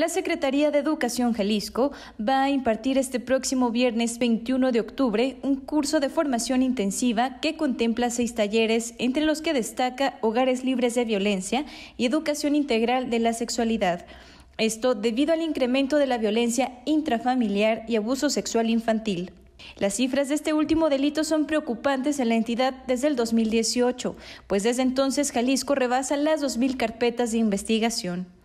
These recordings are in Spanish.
La Secretaría de Educación Jalisco va a impartir este próximo viernes 21 de octubre un curso de formación intensiva que contempla seis talleres, entre los que destaca Hogares Libres de Violencia y Educación Integral de la Sexualidad. Esto debido al incremento de la violencia intrafamiliar y abuso sexual infantil. Las cifras de este último delito son preocupantes en la entidad desde el 2018, pues desde entonces Jalisco rebasa las 2.000 carpetas de investigación.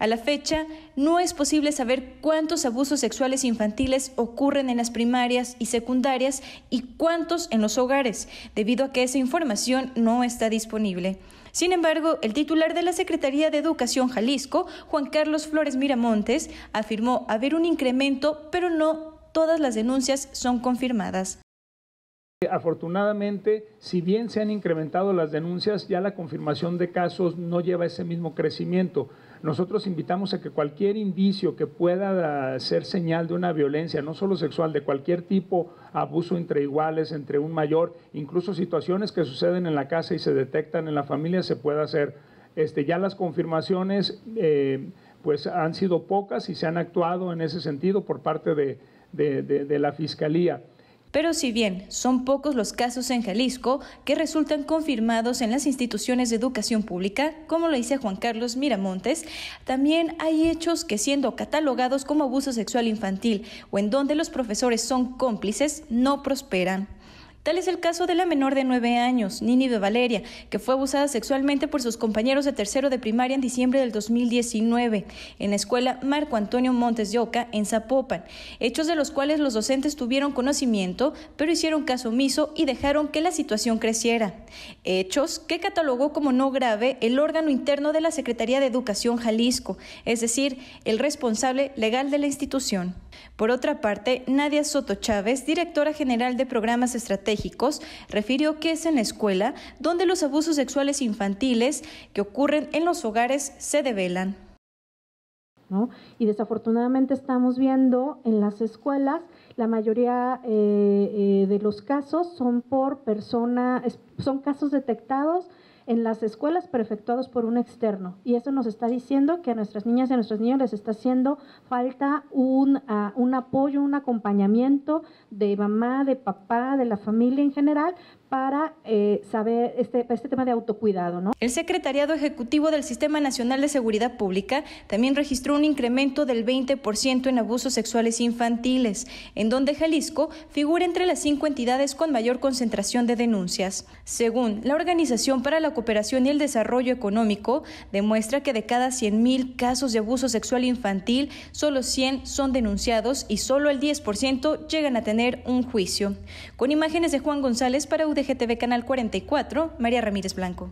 A la fecha, no es posible saber cuántos abusos sexuales infantiles ocurren en las primarias y secundarias y cuántos en los hogares, debido a que esa información no está disponible. Sin embargo, el titular de la Secretaría de Educación Jalisco, Juan Carlos Flores Miramontes, afirmó haber un incremento, pero no todas las denuncias son confirmadas. Afortunadamente, si bien se han incrementado las denuncias, ya la confirmación de casos no lleva ese mismo crecimiento. Nosotros invitamos a que cualquier indicio que pueda ser señal de una violencia, no solo sexual, de cualquier tipo, abuso entre iguales, entre un mayor, incluso situaciones que suceden en la casa y se detectan en la familia, se pueda hacer. Este, ya las confirmaciones eh, pues han sido pocas y se han actuado en ese sentido por parte de la Fiscalía. Pero si bien son pocos los casos en Jalisco que resultan confirmados en las instituciones de educación pública, como lo dice Juan Carlos Miramontes, también hay hechos que siendo catalogados como abuso sexual infantil o en donde los profesores son cómplices, no prosperan. Tal es el caso de la menor de nueve años, Nini de Valeria, que fue abusada sexualmente por sus compañeros de tercero de primaria en diciembre del 2019 en la escuela Marco Antonio Montes de Oca en Zapopan, hechos de los cuales los docentes tuvieron conocimiento, pero hicieron caso omiso y dejaron que la situación creciera. Hechos que catalogó como no grave el órgano interno de la Secretaría de Educación Jalisco, es decir, el responsable legal de la institución. Por otra parte, Nadia Soto Chávez, directora general de programas estratégicos, refirió que es en la escuela donde los abusos sexuales infantiles que ocurren en los hogares se develan. Y desafortunadamente estamos viendo en las escuelas, la mayoría eh, eh, de los casos son por persona, son casos detectados en las escuelas, perfectuados por un externo. Y eso nos está diciendo que a nuestras niñas y a nuestros niños les está haciendo falta un, ah, un apoyo, un acompañamiento de mamá, de papá, de la familia en general, para eh, saber este, este tema de autocuidado. ¿no? El Secretariado Ejecutivo del Sistema Nacional de Seguridad Pública también registró un incremento del 20% en abusos sexuales infantiles, en donde Jalisco figura entre las cinco entidades con mayor concentración de denuncias. Según la Organización para la Cooperación y el Desarrollo Económico demuestra que de cada 100.000 casos de abuso sexual infantil, solo 100 son denunciados y solo el 10% llegan a tener un juicio. Con imágenes de Juan González para UDGTV Canal 44, María Ramírez Blanco.